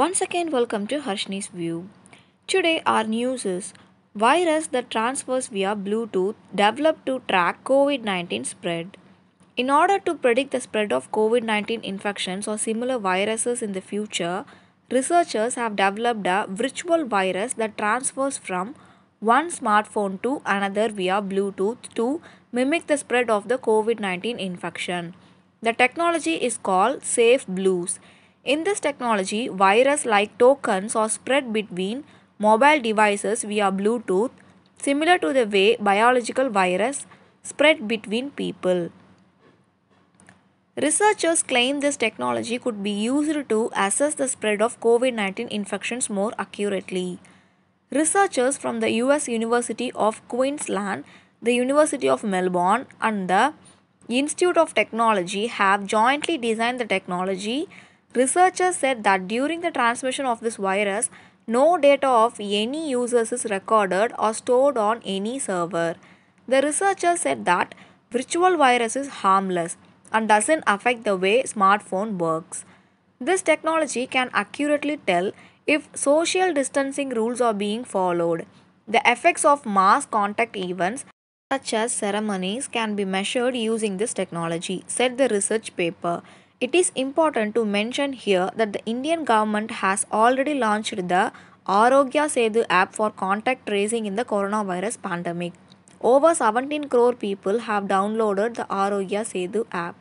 Once again, welcome to Harshni's View. Today, our news is virus that transfers via Bluetooth developed to track COVID 19 spread. In order to predict the spread of COVID 19 infections or similar viruses in the future, researchers have developed a virtual virus that transfers from one smartphone to another via Bluetooth to mimic the spread of the COVID 19 infection. The technology is called Safe Blues. In this technology, virus like tokens are spread between mobile devices via Bluetooth, similar to the way biological virus spread between people. Researchers claim this technology could be used to assess the spread of COVID 19 infections more accurately. Researchers from the US University of Queensland, the University of Melbourne, and the Institute of Technology have jointly designed the technology Researchers said that during the transmission of this virus, no data of any users is recorded or stored on any server. The researchers said that virtual virus is harmless and doesn't affect the way smartphone works. This technology can accurately tell if social distancing rules are being followed. The effects of mass contact events such as ceremonies can be measured using this technology, said the research paper. It is important to mention here that the Indian government has already launched the Arogya Setu app for contact tracing in the coronavirus pandemic. Over 17 crore people have downloaded the Arogya Setu app.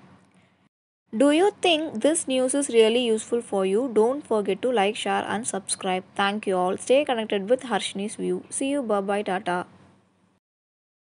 Do you think this news is really useful for you? Don't forget to like, share and subscribe. Thank you all. Stay connected with Harshni's View. See you. Bye-bye. Tata.